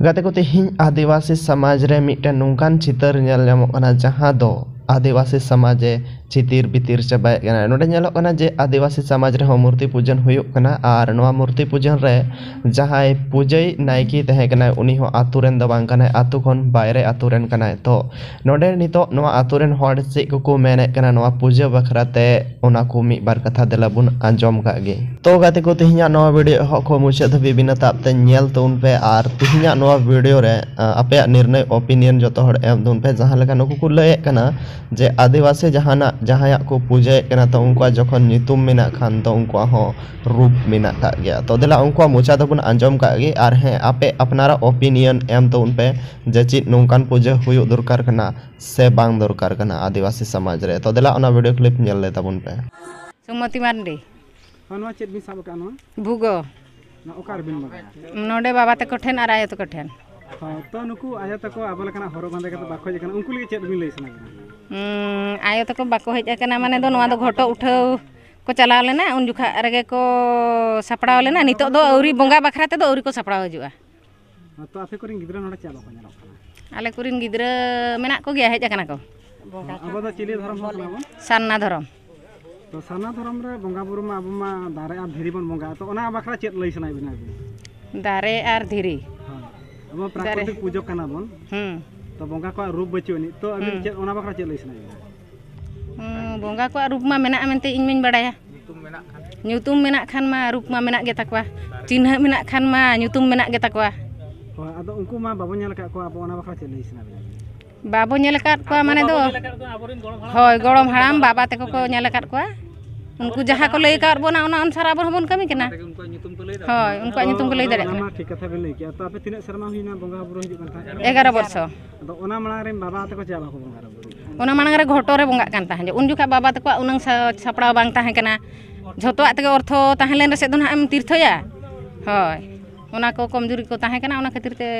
ᱜᱟᱛᱮ ᱠᱚ ᱛᱮᱦᱮᱧ ᱟᱹᱫᱤᱵᱟᱹᱥᱤ ᱥᱚᱢᱟᱡᱽ ᱨᱮ ᱢᱤᱫᱴᱮᱱ ᱱᱚᱝᱠᱟᱱ ᱪᱤᱛᱟᱹᱨ ᱧᱮᱞ ᱧᱟᱢᱚᱜ ᱠᱟᱱᱟ ᱡᱟᱦᱟᱸ ᱫᱚ ᱟᱹᱫᱤᱵᱟᱹᱥᱤ ᱥᱚᱢᱟᱡᱽ ᱮ ᱪᱷᱤᱛᱤᱨ ᱵᱤᱛᱤᱨ ᱪᱟᱵᱟᱭᱮᱫ ᱠᱟᱱᱟ ᱱᱚᱰᱮ ᱧᱮᱞᱚᱜ ᱠᱟᱱᱟ ᱡᱮ ᱟᱹᱫᱤᱵᱟᱹᱥᱤ ᱥᱚᱢᱟᱡᱽ ᱨᱮᱦᱚᱸ ᱢᱩᱨᱛᱤ ᱯᱩᱡᱟᱹᱱ ᱦᱩᱭᱩᱜ ᱠᱟᱱᱟ ᱟᱨ ᱱᱚᱣᱟ ᱢᱩᱨᱛᱤ ᱯᱩᱡᱟᱹᱱ ᱨᱮ ᱡᱟᱦᱟᱸᱭ ᱯᱩᱡᱟᱹᱭ ᱱᱟᱭᱠᱮ ᱛᱟᱦᱮᱸ ᱠᱟᱱᱟᱭ ᱩᱱᱤ ᱦᱚᱸ ᱟᱛᱳ ᱨᱮᱱ ᱫᱚ ᱵᱟᱝ ᱠᱟᱱᱟᱭ ᱟᱛᱳ ᱠᱷᱚᱱ ᱵᱟᱭᱨᱮ ᱟᱛᱳ ᱨᱮᱱ ᱠᱟᱱᱟᱭ ᱛᱚ ᱱᱚᱰᱮ ᱱᱤᱛᱚᱜ ᱱᱚᱣᱟ ᱟᱛᱳ ᱨᱮᱱ ᱦᱚᱲ ᱪᱮᱫ ᱠᱚᱠᱚ ᱢᱮᱱᱮᱫ ᱠᱟᱱᱟ ᱱᱚᱣᱟ ᱯᱩᱡᱟᱹ ᱵᱟᱠᱷᱨᱟᱛᱮ ᱚᱱᱟ ᱠᱚ ᱢᱤᱫ ᱵᱟᱨ ᱠᱟᱛᱷᱟ ᱫᱮᱞᱟ ᱵᱚᱱ ᱟᱸᱡᱚᱢ ᱠᱟᱜ ᱜᱮ ᱛᱚ ᱜᱟᱛᱮ ᱠᱚ ᱛᱮᱦᱮᱧᱟᱜ ᱱᱚᱣᱟ ᱵᱷᱤᱰᱤᱭᱳ ᱮᱦᱚᱵ ᱠᱷᱚᱱ ᱢᱩᱪᱟᱹᱫ ᱫᱷᱟᱹᱵᱤᱡ ᱵᱤᱱᱟᱹ ᱛᱟᱵᱛᱮ ᱧᱮᱞ ᱛᱟᱵᱚᱱ ᱯᱮ ᱟᱨ ᱛᱮᱦᱮᱧᱟᱜ ᱱᱚᱣᱟ ᱵᱷᱤᱰᱤᱭᱳ ᱨᱮ ᱟᱯᱮᱭᱟᱜ ᱱᱤᱨᱱᱚᱭ ᱚᱯᱤᱱᱤᱭᱚᱱ ᱡᱚᱛᱚ ᱦᱚᱲ ᱮᱢ ᱛᱟᱵᱚᱱ ᱯᱮ ᱡᱟᱦᱟᱸ ᱞᱮᱠᱟ ᱱᱩᱠᱩ ᱠᱚ ᱞᱟᱹᱭᱮᱫ ᱠᱟᱱᱟ ᱡᱮ ᱟᱹᱫᱤᱵᱟᱹᱥᱤ ᱡᱟᱦᱟᱱᱟᱜ को पूजे तो जो नितुम मे खान तो उनका हो रूप में तो दिला उनका मुचा दबन आजम कागे और हाँ आपे अपनारा ओपिनियन एम तो उनपे जे चीज नौकान पूजा हुई दरकार से बांग दरकार आदिवासी समाज रे तो दिला ओना वीडियो क्लिप नेल ले तबन पे सुमती मांडी हनवा चित मिसाब का नो ओकार बिन नोडे बाबा ते कोठेन आरायत कोठेन ayo toko bako hejak kena mana itu nuwado ghoto utau ko chalal lena unjukha arge sapra lena nito do auri bunga bakhra te do auri ko sapra juga atau apa kurin gidra nora chalo kanya ale kurin gidra mena ko gya hejak kena ko apa da cili dharam sanna dharam to dharam re bunga buru ma dare ar pun bunga to ona bakhra chet lai sana dare ar ama prakritik pujok kana bon hmm to bongka ko rup bachu ni to abin hmm. chet ona bakra chet leis na ya. hmm bongka ko rup ya. kan. kan kan ma nyutum mena khan ma rup ma mena ge takwa chinha mena ma nyutum mena ge takwa ᱟᱫᱚ ᱩᱱᱠᱩ ᱢᱟ ᱵᱟᱵᱚᱱ ᱧᱮᱞ ᱟᱠᱟᱫ ᱠᱚᱣᱟ ᱟᱵᱚ ᱚᱱᱟ ᱵᱟᱠᱷᱨᱟ ᱪᱮᱫ ᱞᱟᱹᱭ ᱥᱟᱱᱟ ᱵᱤᱱᱟ ᱵᱟᱵᱚᱱ ᱧᱮᱞ ᱟᱠᱟᱫ ᱠᱚᱣᱟ ᱢᱟᱱᱮ ᱫᱚ ᱦᱳᱭ उनको जहाँ को लय कर बोना उन अनुसार अब हम कमी केना हाय उनको नितुम को लय दरे केना ठीक कथा बेन तो बुरो तो बाबा तक तो को रे उन बाबा तो सपड़ा बांग ताहे आते अर्थ ताहे से दन हम तीर्थया हाँ को कमजोरी को खातिर ते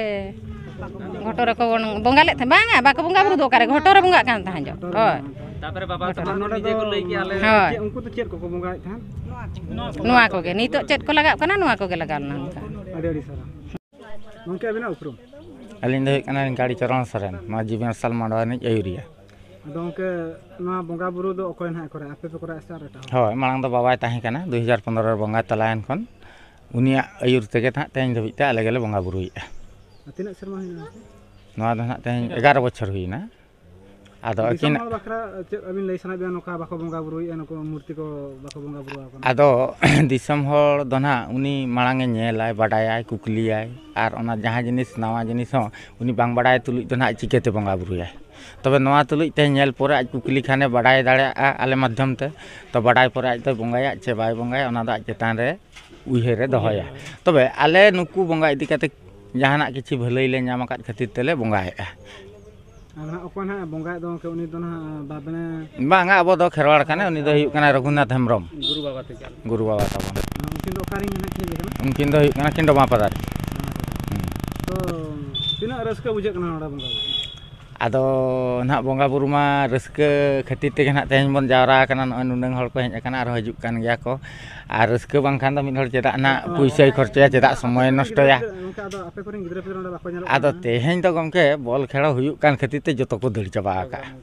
घटो रे को बंगा थे बांगा बाको बंगा बुरो दो करे घटो रे ᱛᱟᱯᱚᱨᱮ ᱵᱟᱵᱟ ᱛᱟᱠᱚ ᱱᱚᱰᱮ ᱫᱚ ᱞᱟᱹᱭ ᱠᱮᱜᱼᱟ ᱞᱮ ᱩᱱᱠᱩ ᱫᱚ ᱪᱮᱫ ᱠᱚᱠᱚ ᱵᱚᱸᱜᱟᱭᱮᱫ ᱛᱟᱦᱮᱸᱫ ᱱᱚᱣᱟ ᱠᱚᱜᱮ ᱱᱤᱛᱚᱜ ᱪᱮᱫ ᱠᱚ ᱞᱟᱜᱟᱜ ᱠᱟᱱᱟ ᱱᱚᱣᱟ ᱠᱚᱜᱮ ᱞᱟᱜᱟᱣ ᱞᱮᱱᱟ ᱚᱱᱠᱟ ᱟᱹᱰᱤ ᱟᱹᱰᱤ ᱥᱟᱨᱦᱟᱣ ᱜᱚᱢᱠᱮ ᱟᱹᱵᱤᱱᱟᱜ ᱩᱯᱨᱩᱢ ᱟᱹᱞᱤᱧ ᱫᱚ ᱦᱩᱭᱩᱜ ᱠᱟᱱᱟ ᱜᱟᱲᱤ ᱪᱚᱨᱚᱱ ᱥᱚᱨᱮᱱ ᱱᱚᱣᱟ ᱡᱤᱵᱚᱱ ᱥᱟᱞ ᱢᱟᱰᱣᱟ ᱨᱤᱱᱤᱡ ᱟᱹᱭᱩᱨᱤᱭᱟᱹ ᱟᱫᱚ ᱜᱚᱢᱠᱮ ᱱᱚᱣᱟ ᱵᱚᱸᱜᱟ ᱵᱩᱨᱩ ᱫᱚ ᱚᱠᱚᱭ ᱱᱟᱦᱟᱜ ᱠᱚᱨᱟᱣ ᱟᱯᱮ ᱯᱮ ᱠᱚᱨᱟᱣ ᱥᱮ ᱟᱨ ᱮᱴᱟᱜ ᱦᱳᱭ ᱢᱟᱲᱟᱝ ᱫᱚ ᱵᱟᱵᱟᱭ ᱛᱟᱦᱮᱸ ᱠᱟᱱᱟ 2015 ᱨᱮ ᱵᱚᱸᱜᱟ ᱛᱟᱞᱟᱭᱮᱱ ᱠᱷᱚᱱ ᱩᱱᱤᱭᱟᱜ ᱟᱹᱭᱩᱨ ᱛᱮᱜᱮ ᱱᱟᱦᱟᱜ ᱛᱮᱦᱮᱧ ᱫᱷᱟᱹᱵᱤᱡ ᱛᱮ ᱟᱞᱮ ᱜᱮᱞᱮ ᱵᱚᱸᱜᱟ ᱵᱩᱨᱩᱭᱮᱫᱼᱟ ᱛᱤᱱᱟᱹᱜ ᱥᱮᱨᱢᱟ ᱦᱩᱭᱱᱟ ᱱᱚᱣᱟ ᱫᱚ ᱱᱟᱦᱟᱜ ᱛᱮᱦᱮᱧ 11 ᱵᱚᱪᱷᱚᱨ ᱦᱩᱭᱱᱟ ᱟᱫᱚ ᱟᱹᱠᱤᱱ ᱵᱟᱠᱷᱨᱟ ᱪᱮᱫ ᱟᱹᱵᱤᱱ ᱞᱟᱹᱭ ᱥᱟᱱᱟᱭᱮᱫ ᱵᱮᱱᱟ ᱱᱚᱝᱠᱟ ᱵᱟᱠᱚ ᱵᱚᱸᱜᱟ ᱵᱩᱨᱩᱭᱮᱫᱼᱟ ᱱᱩᱠᱩ ᱢᱩᱨᱛᱤ ᱠᱚ ᱵᱟᱠᱚ ᱵᱚᱸᱜᱟ ᱵᱩᱨᱩ ᱟᱠᱟᱱᱟ ᱟᱫᱚ ᱫᱤᱥᱚᱢ ᱦᱚᱲ ᱫᱚ ᱱᱟᱦᱟᱜ ᱩᱱᱤ ᱢᱟᱲᱟᱝ ᱮ ᱧᱮᱞᱟᱭ ᱵᱟᱰᱟᱭᱟᱭ ᱠᱩᱠᱞᱤᱭᱟᱭ ᱟᱨ ᱚᱱᱟ ᱡᱟᱦᱟᱸ ᱡᱤᱱᱤᱥ ᱱᱟᱣᱟ ᱡᱤᱱᱤᱥ ᱦᱚᱸ ᱩᱱᱤ ᱵᱟᱝ ᱵᱟᱰᱟᱭ ᱛᱩᱞᱩᱡ ᱫᱚ ᱱᱟᱦᱟᱜ ᱪᱤᱠᱟᱹᱛᱮ ᱵᱚᱸᱜᱟ ᱵᱩᱨᱩᱭᱟᱭ ᱛᱚᱵᱮ ᱱᱚᱣᱟ ᱛᱩᱞᱩᱡ ᱛᱮ ᱧᱮᱞ ᱯᱚᱨᱮ ᱟᱡ ᱠᱩᱠᱞᱤ ᱠᱷᱟᱱᱮ ᱵᱟᱰᱟᱭ ᱫᱟᱲᱮᱭᱟᱜᱼᱟ ᱟᱞᱮ ᱢᱟᱫᱽᱫᱷᱚᱢ ᱛᱮ ᱛᱚ ᱵᱟᱰᱟᱭ ᱯᱚᱨᱮ ᱟᱡ ᱫᱚᱭ ᱵᱚᱸᱜᱟᱭᱟ ᱪᱮ ᱵᱟᱭ ᱵᱚᱸᱜᱟᱭᱟ ᱚᱱᱟ ᱫᱚ ᱟᱡ ᱪᱮᱛᱟᱱ ᱨᱮ ᱩᱭᱦᱟᱹᱨᱮ ᱫᱚᱦᱚᱭᱟ ᱛᱚᱵᱮ ᱟᱞᱮ ᱱᱩᱠᱩ ᱵᱚᱸᱜᱟ ᱤᱫᱤ ᱠᱟᱛᱮ ᱡᱟᱦᱟᱱᱟᱜ ᱠᱤᱪᱷᱩ ᱵᱷᱟᱹᱞᱟᱹᱭ ᱞᱮ ᱧᱟᱢ ᱟᱠᱟᱫ ᱠᱷᱟᱹᱛᱤᱨ ᱛᱮᱞᱮ ᱵᱚᱸᱜᱟᱭᱮᱫᱼᱟ Bang, nggak apa-apa, keluar karena ini tuh karena Rukunat Hemrom. Guru bawa tuh. Guru Mungkin tuh karena kindo apa tadi? Tuh, tina harus kebujak kenal orang bang atau nak bongga rumah rezeki ketika nak tanya pun jara karena nak nundang hal kuenya karena harus hujukan ya ko harus ah, ke bangkan tapi hal cetak nak puisi kerja ya, cetak semua nosto ya atau tehen to gomke bol khela huyuk kan ketika joto ko dul coba ka hmm.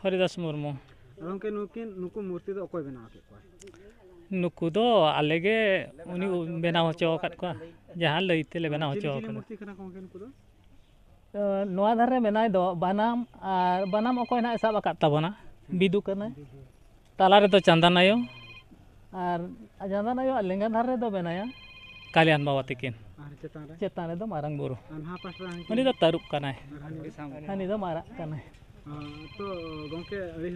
Haridas Murmu. Gomke nukin nuku murti to okoy bena ke नुकु दो आले गे उनी बनाव हचो अकद को जहां लईते ले दो धारे बनाम और बनाम अकोय ना हिसाब अकद तबना बिदु कने ताला रे तो चंदन आयो आर चंदन आयो लेंगा धारे दो बनाया बाबा तक चेतान रे दो मारंग बोरो उनी दो तरुक हानी मारा तो गोंके अली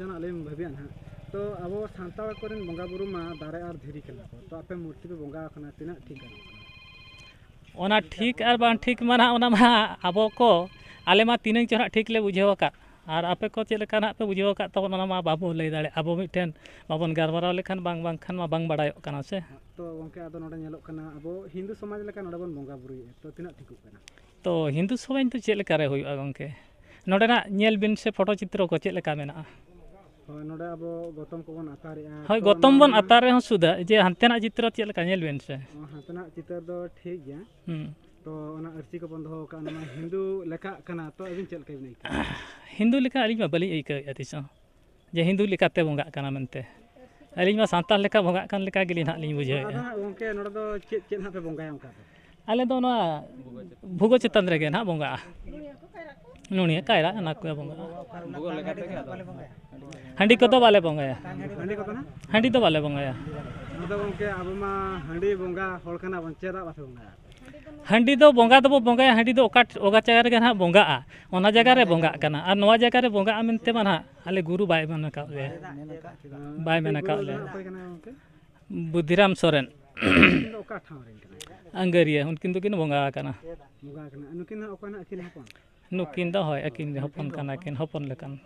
ᱛᱚ ᱟᱵᱚ ᱥᱟᱱᱛᱟᱲ ᱠᱚᱨᱮᱱ ᱵᱚᱸᱜᱟ ᱵᱩᱨᱩ ᱢᱟ ᱫᱟᱨᱮ ᱟᱨ ᱫᱷᱤᱨᱤ ᱠᱟᱱᱟ ᱠᱚ ᱛᱚ ᱟᱯᱮ ᱢᱩᱨᱛᱤ ᱯᱮ ᱵᱚᱸᱜᱟ ᱟᱠᱟᱱᱟ ᱛᱤᱱᱟᱹᱜ ᱴᱷᱤᱠ ᱜᱟᱱᱚᱜ ᱠᱟᱱᱟ ᱚᱱᱟ ᱴᱷᱤᱠ ᱟᱨ ᱵᱟᱝ ᱴᱷᱤᱠ ᱢᱟ ᱱᱟᱦᱟᱜ ᱚᱱᱟ ᱢᱟ ᱟᱵᱚ ᱠᱚ ᱟᱞᱮ ᱢᱟ ᱛᱤᱱᱟᱹᱝ ᱪᱚ ᱱᱟᱦᱟᱜ ᱴᱷᱤᱠ ᱞᱮ ᱵᱩᱡᱷᱟᱹᱣ ᱟᱠᱟᱫ ᱟᱨ ᱟᱯᱮ ᱠᱚ ᱪᱮᱫ ᱞᱮᱠᱟ ᱱᱟᱦᱟᱜ ᱯᱮ ᱵᱩᱡᱷᱟᱹᱣ ᱟᱠᱟᱫ ᱛᱟᱵᱚᱱ ᱚᱱᱟ ᱢᱟ ᱵᱟᱵᱚ ᱞᱟᱹᱭ ᱫᱟᱲᱮᱭᱟᱜᱼᱟ ᱟᱵᱚ ᱢᱤᱫᱴᱮᱱ ᱵᱟᱵᱚᱱ ᱜᱟᱞᱢᱟᱨᱟᱣ ᱞᱮᱠᱷᱟᱱ ᱵᱟᱝ ᱵᱟᱝᱠᱷᱟᱱ ᱢᱟ ᱵᱟᱝ ᱵᱟᱰᱟᱭᱚᱜ ᱠᱟᱱᱟ ᱥᱮ ᱛᱚ ᱜᱚᱝᱠᱮ ᱟᱫᱚ ᱱᱚᱰᱮ ᱧᱮᱞᱚᱜ ᱠᱟᱱᱟ ᱟᱵᱚ ᱦᱤᱱᱫᱩ ᱥᱚᱢᱟᱡᱽ ᱞᱮᱠᱟ ᱱᱚᱰᱮ ᱵᱚᱱ ᱵᱚᱸᱜᱟ ᱵᱩᱨᱩᱭᱮᱫᱼᱟ ᱛᱚ ᱛᱤᱱᱟᱹᱜ ᱴᱷᱤᱠᱚᱜ ᱠᱟᱱᱟ ᱛᱚ ᱦᱤᱱᱫᱩ ᱥᱚᱢᱟᱡᱽ ᱫᱚ ᱪᱮᱫ ᱞᱮᱠᱟᱨᱮ ᱦᱩᱭᱩᱜᱼᱟ ᱜᱚᱝᱠᱮ ᱱᱚᱰᱮᱱᱟᱜ ᱧᱮᱞ ᱵᱤᱱ ᱥᱮ ᱯᱷᱳᱴᱳ ᱪᱤᱛᱨᱚ ᱠᱚ ᱪᱮᱫ ᱞᱮᱠᱟ ᱢᱮᱱᱟᱜᱼᱟ हाँ गतम बन आतार रहे सुधा जे हाँ चित्र चलका हाँ चित्र ठीक है तो अर्ची को हिंदू लेखा तो अभी चल हिंदू लेखा अली बाली अकस जे हिंदू लेखाते बंगा अलीमा सान बंगा हाँ बुझे अलग भूगो चितान रहे हाँ बंगा नुनिया कायरा ना को पंगा हंडी को तो वाले पंगा या तो हंडी तो वाले पंगा या मतलब हंडी तो बंगा तो बंगा हंडी तो ओका ओका जगह रे ना बंगा आ ओना जगह रे बंगा कना और नवा जगह रे बंगा आ मेनते मा ना आले गुरु बाय मन का ले बाय मन का ले बुद्धिराम सोरेन अंगरिया उनकिन तो किन बंगा कना बंगा कना उनकिन ओका ना हपन ᱱᱩᱠᱤᱱ ᱫᱚ ᱦᱳᱭ ᱟᱹᱠᱤᱱ ᱦᱚᱯᱚᱱ ᱠᱟᱱᱟ ᱠᱤᱱ ᱦᱚᱯᱚᱱ ᱞᱮᱠᱟᱱ